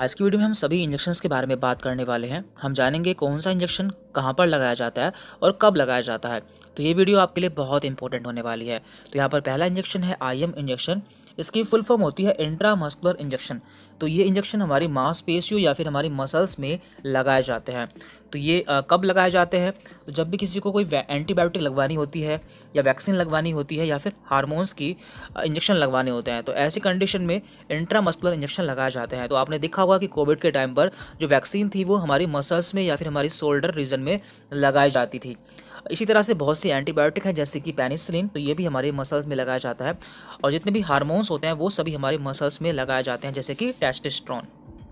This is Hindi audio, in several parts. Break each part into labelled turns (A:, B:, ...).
A: आज की वीडियो में हम सभी इंजेक्शन के बारे में बात करने वाले हैं हम जानेंगे कौन सा इंजेक्शन कहाँ पर लगाया जाता है और कब लगाया जाता है तो ये वीडियो आपके लिए बहुत इंपॉर्टेंट होने वाली है तो यहाँ पर पहला इंजेक्शन है आई इंजेक्शन इसकी फुल फॉर्म होती है इंट्रामस्कुलर इंजेक्शन तो ये इंजेक्शन हमारी मांसपेशियों या फिर हमारी मसल्स में लगाए जाते हैं तो ये आ, कब लगाए जाते हैं तो जब भी किसी को कोई एंटीबायोटिक लगवानी होती है या वैक्सीन लगवानी होती है या फिर हारमोन्स की इंजेक्शन लगवाने होते हैं तो ऐसी कंडीशन में इंट्रामस्कुलर इंजेक्शन लगाए जाते हैं तो आपने देखा होगा कि कोविड के टाइम पर जो वैक्सीन थी वो हमारी मसल्स में या फिर हमारी शोल्डर रीजन में लगाई जाती थी इसी तरह से बहुत सी एंटीबायोटिक हैं जैसे कि पेनिसिलिन तो ये भी हमारे मसल्स में लगाया जाता है और जितने भी हार्मोन्स होते हैं वो सभी हमारे मसल्स में लगाए जाते हैं जैसे कि टेस्टेस्ट्रॉन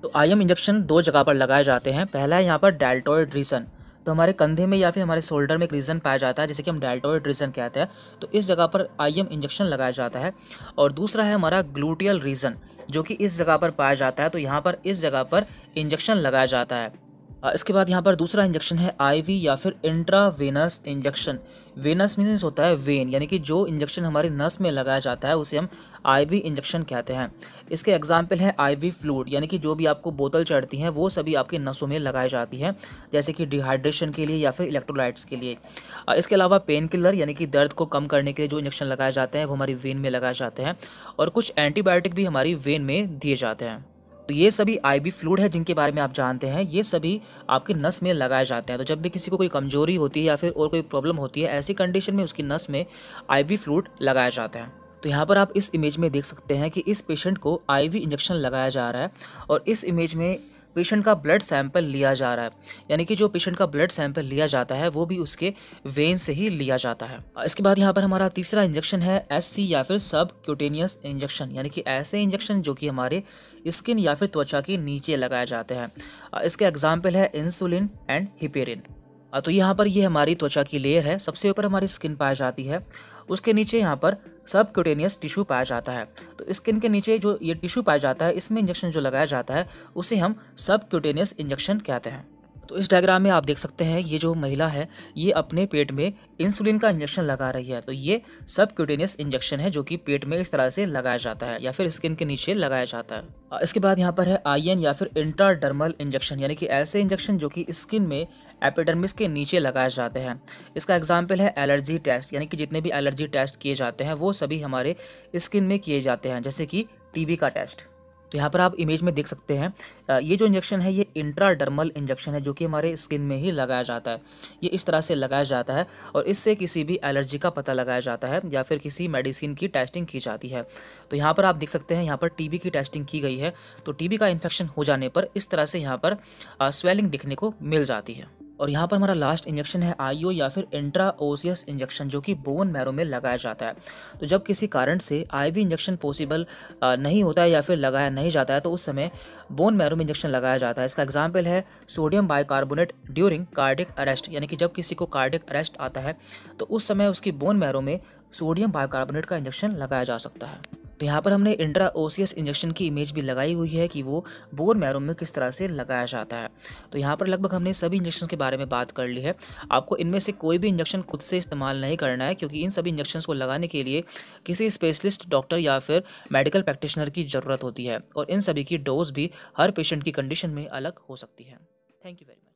A: तो एम इंजेक्शन दो जगह पर लगाए जाते हैं पहला है यहाँ पर डेल्टोइड रीजन तो हमारे कंधे में या फिर हमारे शोल्डर में एक रीजन पाया जाता है जैसे कि हम डेल्टोइड रीजन कहते हैं तो इस जगह पर आईएम इंजेक्शन लगाया जाता है और दूसरा है हमारा ग्लूटियल रीजन जो कि इस जगह पर पाया जाता है तो यहाँ पर इस जगह पर इंजेक्शन लगाया जाता है इसके बाद यहाँ पर दूसरा इंजेक्शन है आईवी या फिर इंट्रावेनस इंजेक्शन वेनस मीन्स होता है वेन यानी कि जो इंजेक्शन हमारी नस में लगाया जाता है उसे हम आईवी इंजेक्शन कहते हैं इसके एग्जाम्पल है आईवी फ्लूड यानी कि जो भी आपको बोतल चढ़ती हैं वो सभी आपके नसों में लगाई जाती हैं जैसे कि डिहाइड्रेशन के लिए या फिर इलेक्ट्रोलाइट्स के लिए इसके अलावा पेन किलर यानी कि दर्द को कम करने के लिए जो इंजेक्शन लगाए जाते हैं वो हमारी वेन में लगाए जाते हैं और कुछ एंटीबायोटिक भी हमारी वेन में दिए जाते हैं तो ये सभी आई वी फ्लूड है जिनके बारे में आप जानते हैं ये सभी आपके नस में लगाए जाते हैं तो जब भी किसी को कोई कमजोरी होती है या फिर और कोई प्रॉब्लम होती है ऐसी कंडीशन में उसकी नस में आई वी फ्लूड लगाया जाता है तो यहाँ पर आप इस इमेज में देख सकते हैं कि इस पेशेंट को वी इंजेक्शन लगाया जा रहा है और इस इमेज में पेशेंट का ब्लड सैंपल लिया जा रहा है यानी कि जो पेशेंट का ब्लड सैंपल लिया जाता है वो भी उसके वेन से ही लिया जाता है इसके बाद यहाँ पर हमारा तीसरा इंजेक्शन है एस या फिर सब क्यूटेनियस इंजेक्शन यानी कि ऐसे इंजेक्शन जो कि हमारे स्किन या फिर त्वचा के नीचे लगाए जाते हैं इसके एग्जाम्पल है इंसुलिन एंड हिपेरिन तो यहाँ पर ये हमारी त्वचा की लेयर है सबसे ऊपर हमारी स्किन पाई जाती है उसके नीचे यहाँ पर सब क्यूटेनियस टिश्यू पाया जाता है स्किन के नीचे जो ये टिश्यू पाया जाता है इसमें इंजेक्शन जो लगाया जाता है उसे हम सब क्यूटेनियस इंजेक्शन कहते हैं तो इस डायग्राम में आप देख सकते हैं ये जो महिला है ये अपने पेट में इंसुलिन का इंजेक्शन लगा रही है तो ये सब क्यूटेनियस इंजेक्शन है जो कि पेट में इस तरह से लगाया जाता है या फिर स्किन के नीचे लगाया जाता है इसके बाद यहाँ पर है आईएन या फिर इंट्राडर्मल इंजेक्शन यानी कि ऐसे इंजेक्शन जो कि स्किन में एपिडर्मिस के नीचे लगाए जाते हैं इसका एग्जाम्पल है एलर्जी टेस्ट यानी कि जितने भी एलर्जी टेस्ट किए जाते हैं वो सभी हमारे स्किन में किए जाते हैं जैसे कि टी का टेस्ट तो यहाँ पर आप इमेज में देख सकते हैं ये जो इंजेक्शन है ये इंट्राडर्मल इंजेक्शन है जो कि हमारे स्किन में ही लगाया जाता है ये इस तरह से लगाया जाता है और इससे किसी भी एलर्जी का पता लगाया जाता है या फिर किसी मेडिसिन की टेस्टिंग की जाती है तो यहाँ पर आप देख सकते हैं यहाँ पर टी की टेस्टिंग की गई है तो टी का इन्फेक्शन हो जाने पर इस तरह से यहाँ पर स्वेलिंग दिखने को मिल जाती है और यहाँ पर हमारा लास्ट इंजेक्शन है आईओ या फिर इंट्राओसियस इंजेक्शन जो कि बोन मैरो में लगाया जाता है तो जब किसी कारण से आईवी इंजेक्शन पॉसिबल नहीं होता है या फिर लगाया नहीं जाता है तो उस समय बोन मैरो में इंजेक्शन लगाया जाता है इसका एग्जाम्पल है sodium bicarbonate during cardiac arrest यानी कि जब किसी को कार्डिक अरेस्ट आता है तो उस समय उसकी बोन मैरो में सोडियम बाइकार्बोनेट का इंजेक्शन लगाया जा सकता है तो यहाँ पर हमने इंट्रा ओसियस इंजेक्शन की इमेज भी लगाई हुई है कि वो बोर मैरो में किस तरह से लगाया जाता है तो यहाँ पर लगभग हमने सभी इंजेक्शन के बारे में बात कर ली है आपको इनमें से कोई भी इंजेक्शन खुद से इस्तेमाल नहीं करना है क्योंकि इन सभी इंजेक्शन को लगाने के लिए किसी स्पेशलिस्ट डॉक्टर या फिर मेडिकल प्रैक्टिशनर की ज़रूरत होती है और इन सभी की डोज भी हर पेशेंट की कंडीशन में अलग हो सकती है थैंक यू वेरी मच